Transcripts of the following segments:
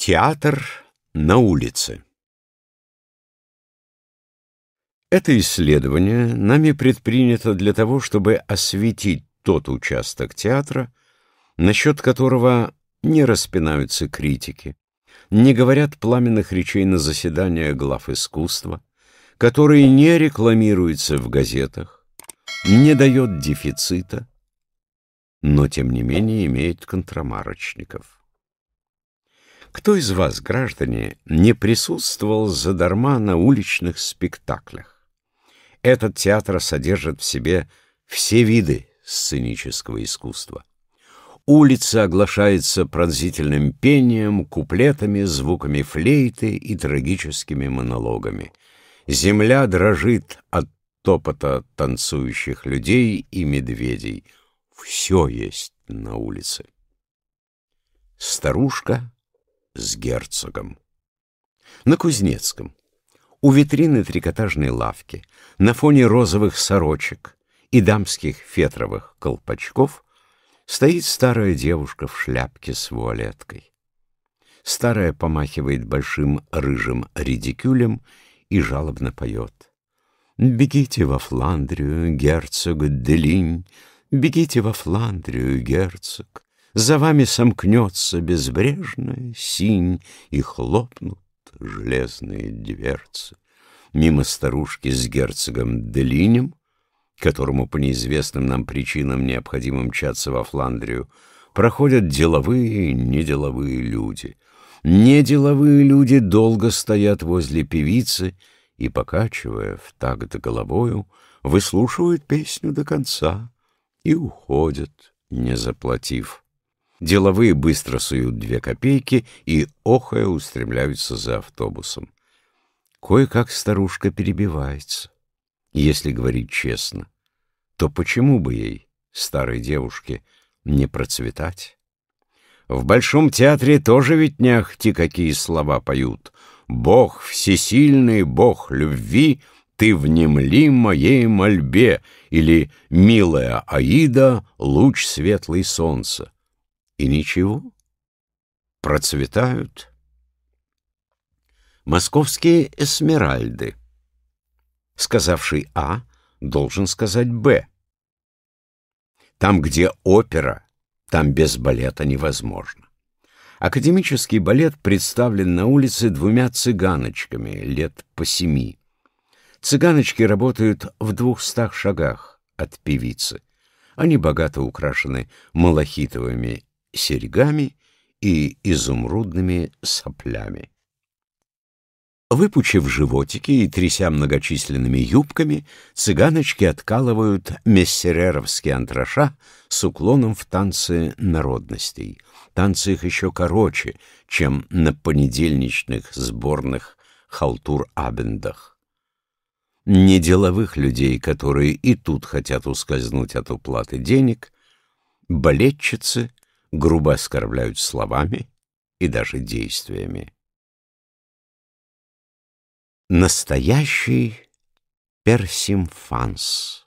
Театр на улице Это исследование нами предпринято для того, чтобы осветить тот участок театра, насчет которого не распинаются критики, не говорят пламенных речей на заседания глав искусства, который не рекламируется в газетах, не дает дефицита, но тем не менее имеет контрамарочников. Кто из вас, граждане, не присутствовал задарма на уличных спектаклях? Этот театр содержит в себе все виды сценического искусства. Улица оглашается пронзительным пением, куплетами, звуками флейты и трагическими монологами. Земля дрожит от топота танцующих людей и медведей. Все есть на улице. Старушка с герцогом. На Кузнецком, у витрины трикотажной лавки, на фоне розовых сорочек и дамских фетровых колпачков стоит старая девушка в шляпке с вуалеткой. Старая помахивает большим рыжим редикюлем и жалобно поет. «Бегите во Фландрию, герцог Делинь, бегите во Фландрию, герцог, за вами сомкнется безбрежная синь, И хлопнут железные дверцы. Мимо старушки с герцогом Делинем, которому по неизвестным нам причинам необходимо мчаться во Фландрию, проходят деловые и неделовые люди. Неделовые люди долго стоят возле певицы и, покачивая в такт головою, выслушивают песню до конца и уходят, не заплатив. Деловые быстро суют две копейки и, охая, устремляются за автобусом. Кое-как старушка перебивается. Если говорить честно, то почему бы ей, старой девушке, не процветать? В Большом театре тоже ведь не ахти какие слова поют. «Бог всесильный, Бог любви, ты внемли моей мольбе» или «Милая Аида, луч светлый солнца». И ничего, процветают. Московские эсмеральды. Сказавший А должен сказать Б. Там, где опера, там без балета невозможно. Академический балет представлен на улице двумя цыганочками лет по семи. Цыганочки работают в двухстах шагах от певицы. Они богато украшены малахитовыми серьгами и изумрудными соплями. Выпучив животики и тряся многочисленными юбками, цыганочки откалывают мессереровские антраша с уклоном в танцы народностей. Танцы их еще короче, чем на понедельничных сборных халтур-абендах. Не деловых людей, которые и тут хотят ускользнуть от уплаты денег, балетчицы, грубо оскорбляют словами и даже действиями. Настоящий персимфанс.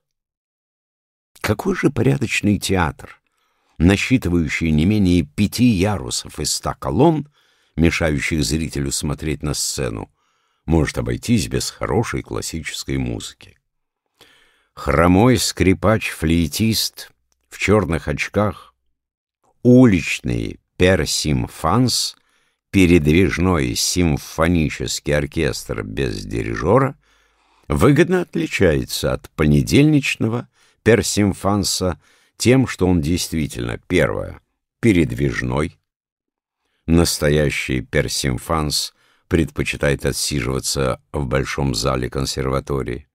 Какой же порядочный театр, насчитывающий не менее пяти ярусов и ста колонн, мешающих зрителю смотреть на сцену, может обойтись без хорошей классической музыки. Хромой скрипач-флейтист в черных очках уличный персимфанс, передвижной симфонический оркестр без дирижера, выгодно отличается от понедельничного персимфанса тем, что он действительно, первое, передвижной. Настоящий персимфанс предпочитает отсиживаться в большом зале консерватории.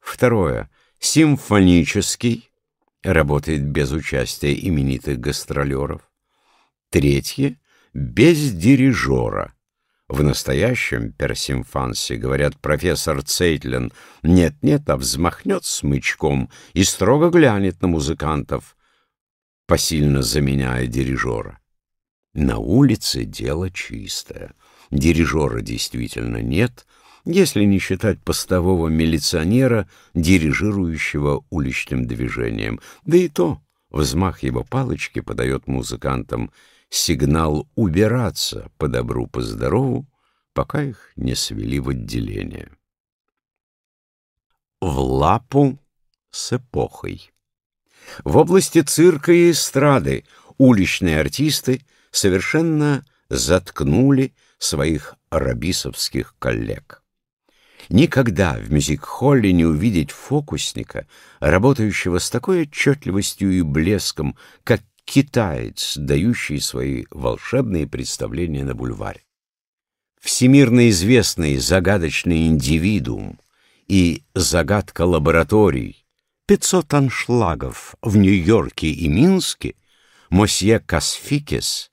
Второе, симфонический работает без участия именитых гастролеров. Третье — без дирижера. В настоящем персимфансе, говорят профессор Цейтлин, нет-нет, а взмахнет смычком и строго глянет на музыкантов, посильно заменяя дирижера. На улице дело чистое. Дирижера действительно нет, если не считать постового милиционера, дирижирующего уличным движением. Да и то взмах его палочки подает музыкантам сигнал убираться по добру, по здорову, пока их не свели в отделение. В лапу с эпохой. В области цирка и эстрады уличные артисты совершенно заткнули своих арабисовских коллег. Никогда в мюзик-холле не увидеть фокусника, работающего с такой отчетливостью и блеском, как китаец, дающий свои волшебные представления на бульваре. Всемирно известный загадочный индивидуум и загадка лабораторий, 500 аншлагов в Нью-Йорке и Минске, мосье Касфикис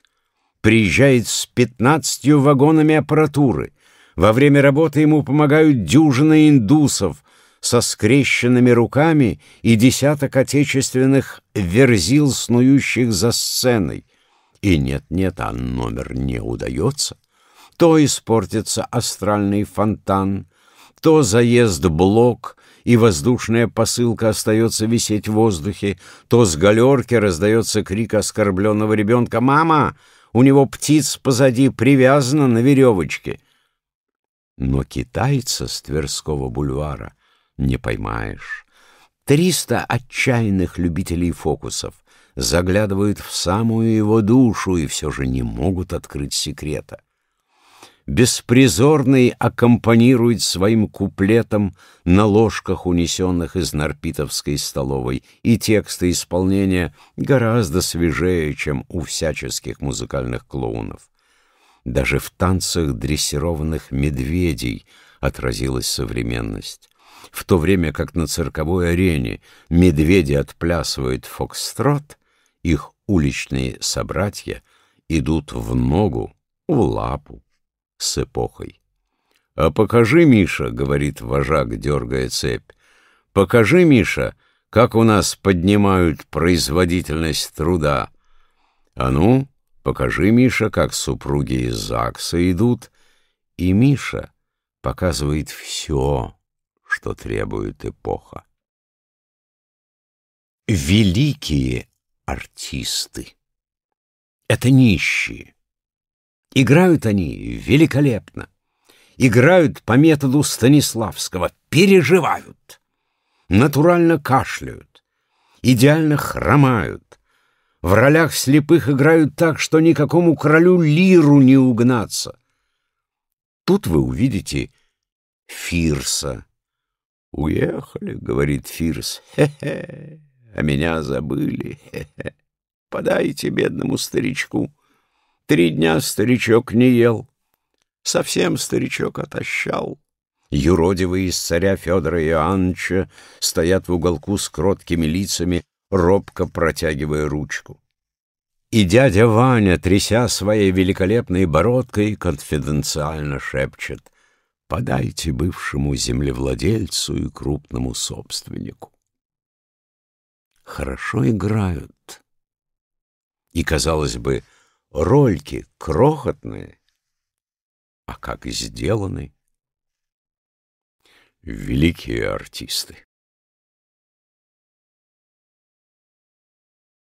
приезжает с 15 вагонами аппаратуры — во время работы ему помогают дюжины индусов со скрещенными руками и десяток отечественных верзил, снующих за сценой. И нет-нет, а номер не удается. То испортится астральный фонтан, то заезд блок — и воздушная посылка остается висеть в воздухе, то с галерки раздается крик оскорбленного ребенка «Мама! У него птиц позади привязана на веревочке!» Но китайца с Тверского бульвара не поймаешь. Триста отчаянных любителей фокусов заглядывают в самую его душу и все же не могут открыть секрета. Беспризорный аккомпанирует своим куплетом на ложках, унесенных из Нарпитовской столовой, и тексты исполнения гораздо свежее, чем у всяческих музыкальных клоунов. Даже в танцах дрессированных медведей отразилась современность. В то время как на цирковой арене медведи отплясывают фокстрот, их уличные собратья идут в ногу, в лапу с эпохой. «А покажи, Миша», — говорит вожак, дергая цепь, — «покажи, Миша, как у нас поднимают производительность труда». «А ну, Покажи, Миша, как супруги из ЗАГСа идут. И Миша показывает все, что требует эпоха. Великие артисты. Это нищие. Играют они великолепно. Играют по методу Станиславского, переживают. Натурально кашляют, идеально хромают, в ролях слепых играют так, что никакому королю лиру не угнаться. Тут вы увидите Фирса. «Уехали», — говорит Фирс, «хе-хе, а меня забыли, хе-хе. Подайте бедному старичку. Три дня старичок не ел, совсем старичок отощал». Юродивые из царя Федора Иоанновича стоят в уголку с кроткими лицами, робко протягивая ручку. И дядя Ваня, тряся своей великолепной бородкой, конфиденциально шепчет «Подайте бывшему землевладельцу и крупному собственнику». Хорошо играют. И, казалось бы, рольки крохотные, а как сделаны великие артисты.